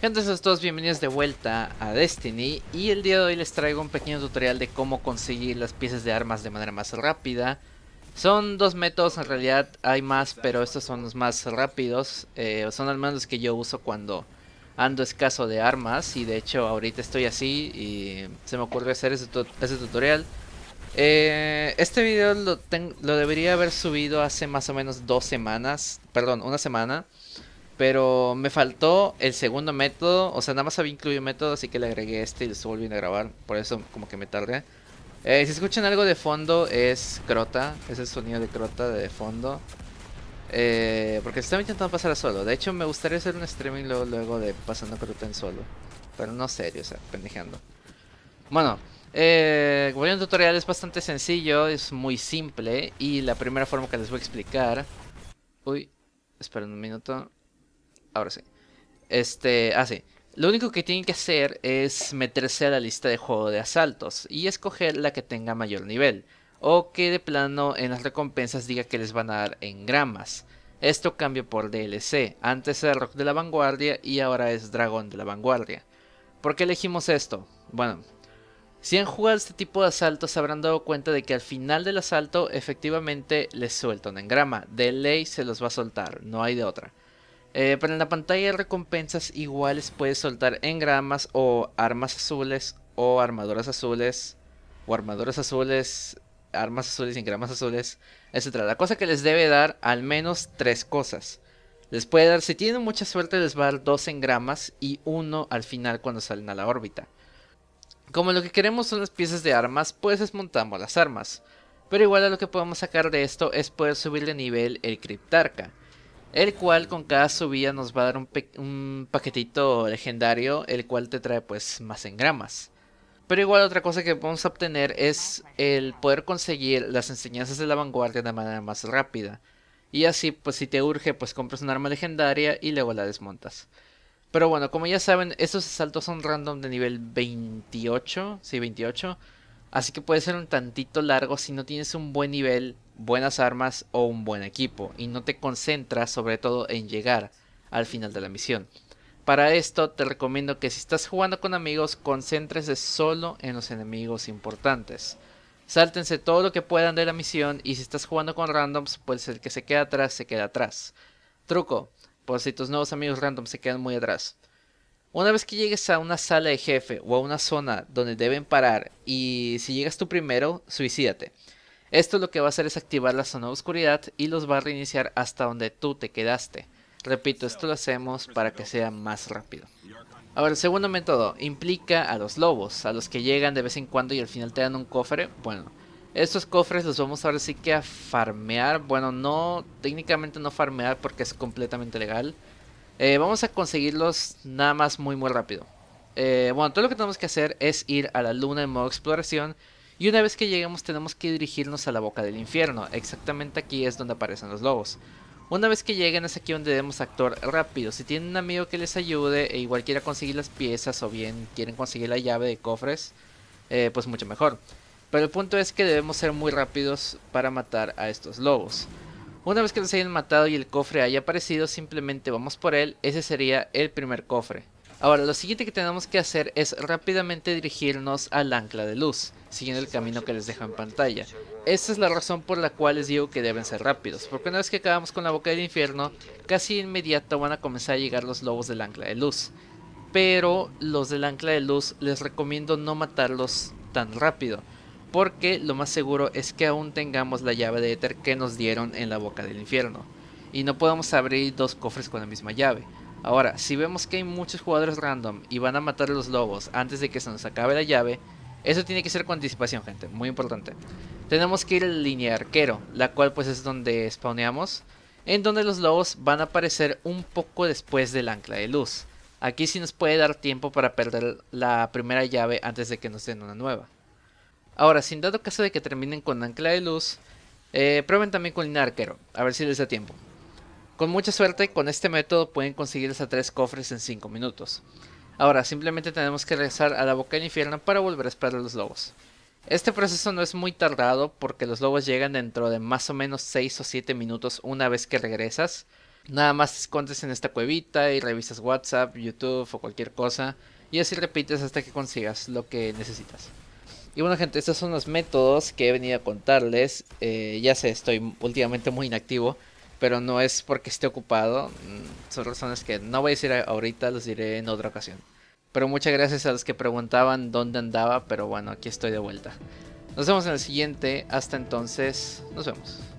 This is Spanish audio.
Gente, a todos bienvenidos de vuelta a Destiny y el día de hoy les traigo un pequeño tutorial de cómo conseguir las piezas de armas de manera más rápida. Son dos métodos, en realidad hay más, pero estos son los más rápidos, eh, son al menos los que yo uso cuando ando escaso de armas y de hecho ahorita estoy así y se me ocurrió hacer ese, tutorial. Eh, este video lo, lo debería haber subido hace más o menos dos semanas, perdón, una semana. Pero me faltó el segundo método. O sea, nada más había incluido método, así que le agregué este y lo estoy volviendo a grabar. Por eso como que me tardé. Eh, si escuchan algo de fondo es Crota. Es el sonido de Crota de fondo. Eh, porque estaba intentando pasar a solo. De hecho, me gustaría hacer un streaming luego, de pasando Crota en solo. Pero no serio, o sea, pendejando. Bueno, eh, voy a un tutorial es bastante sencillo, es muy simple. Y la primera forma que les voy a explicar... Uy, esperen un minuto. Ahora sí. Este, ah, Lo único que tienen que hacer es meterse a la lista de juego de asaltos y escoger la que tenga mayor nivel. O que de plano en las recompensas diga que les van a dar en gramas. Esto cambia por DLC. Antes era Rock de la Vanguardia y ahora es Dragón de la Vanguardia. ¿Por qué elegimos esto? Bueno, si han jugado este tipo de asaltos habrán dado cuenta de que al final del asalto efectivamente les sueltan en grama. De ley se los va a soltar, no hay de otra. Eh, en la pantalla de recompensas iguales puedes soltar engramas o armas azules o armaduras azules o armaduras azules, armas azules, engramas azules, etc. La cosa que les debe dar al menos tres cosas. Les puede dar, si tienen mucha suerte, les va a dar dos engramas y uno al final cuando salen a la órbita. Como lo que queremos son las piezas de armas, pues desmontamos las armas. Pero igual a lo que podemos sacar de esto es poder subir de nivel el Criptarca. El cual con cada subida nos va a dar un, paquetito legendario, el cual te trae pues más engramas. Pero igual otra cosa que vamos a obtener es el poder conseguir las enseñanzas de la vanguardia de manera más rápida. Y así, pues si te urge, pues compras un arma legendaria y luego la desmontas. Pero bueno, como ya saben, estos asaltos son random de nivel 28, sí, 28. Así que puede ser un tantito largo si no tienes un buen nivel buenas armas o un buen equipo, y no te concentras sobre todo en llegar al final de la misión. Para esto te recomiendo que si estás jugando con amigos, concéntrese solo en los enemigos importantes. Sáltense todo lo que puedan de la misión y si estás jugando con randoms, pues el que se queda atrás se queda atrás. Truco, por si tus nuevos amigos randoms se quedan muy atrás. Una vez que llegues a una sala de jefe o a una zona donde deben parar y si llegas tú primero, suicídate. Esto lo que va a hacer es activar la zona de oscuridad y los va a reiniciar hasta donde tú te quedaste. Repito, esto lo hacemos para que sea más rápido. Ahora, el segundo método implica a los lobos, a los que llegan de vez en cuando y al final te dan un cofre. Bueno, estos cofres los vamos ahora sí que a farmear. Bueno, no, técnicamente no farmear porque es completamente legal. Eh, vamos a conseguirlos nada más muy muy rápido. Eh, bueno, todo lo que tenemos que hacer es ir a la luna en modo exploración y una vez que lleguemos tenemos que dirigirnos a la boca del infierno, exactamente aquí es donde aparecen los lobos. Una vez que lleguen es aquí donde debemos actuar rápido, si tienen un amigo que les ayude e igual quiera conseguir las piezas o bien quieren conseguir la llave de cofres, eh, pues mucho mejor. Pero el punto es que debemos ser muy rápidos para matar a estos lobos. Una vez que los hayan matado y el cofre haya aparecido, simplemente vamos por él, ese sería el primer cofre. Ahora, lo siguiente que tenemos que hacer es rápidamente dirigirnos al ancla de luz siguiendo el camino que les dejo en pantalla. Esta es la razón por la cual les digo que deben ser rápidos, porque una vez que acabamos con la boca del infierno, casi inmediato van a comenzar a llegar los lobos del ancla de luz. Pero los del ancla de luz les recomiendo no matarlos tan rápido, porque lo más seguro es que aún tengamos la llave de éter que nos dieron en la boca del infierno, y no podemos abrir dos cofres con la misma llave. Ahora, si vemos que hay muchos jugadores random y van a matar a los lobos antes de que se nos acabe la llave, eso tiene que ser con anticipación, gente. Muy importante. Tenemos que ir a la línea arquero, la cual pues es donde spawneamos. En donde los lobos van a aparecer un poco después del ancla de luz. Aquí sí nos puede dar tiempo para perder la primera llave antes de que nos den una nueva. Ahora, sin dado caso de que terminen con ancla de luz, eh, prueben también con línea de arquero, a ver si les da tiempo. Con mucha suerte, con este método pueden conseguir hasta 3 cofres en 5 minutos. Ahora, simplemente tenemos que regresar a la boca del infierno para volver a esperar a los lobos. Este proceso no es muy tardado porque los lobos llegan dentro de más o menos 6 o 7 minutos una vez que regresas. Nada más te escondes en esta cuevita y revisas WhatsApp, YouTube o cualquier cosa. Y así repites hasta que consigas lo que necesitas. Y bueno gente, estos son los métodos que he venido a contarles. Eh, ya sé, estoy últimamente muy inactivo pero no es porque esté ocupado. Mm, son razones que no voy a decir ahorita, los diré en otra ocasión. Pero muchas gracias a los que preguntaban dónde andaba, pero bueno, aquí estoy de vuelta. Nos vemos en el siguiente, hasta entonces, nos vemos.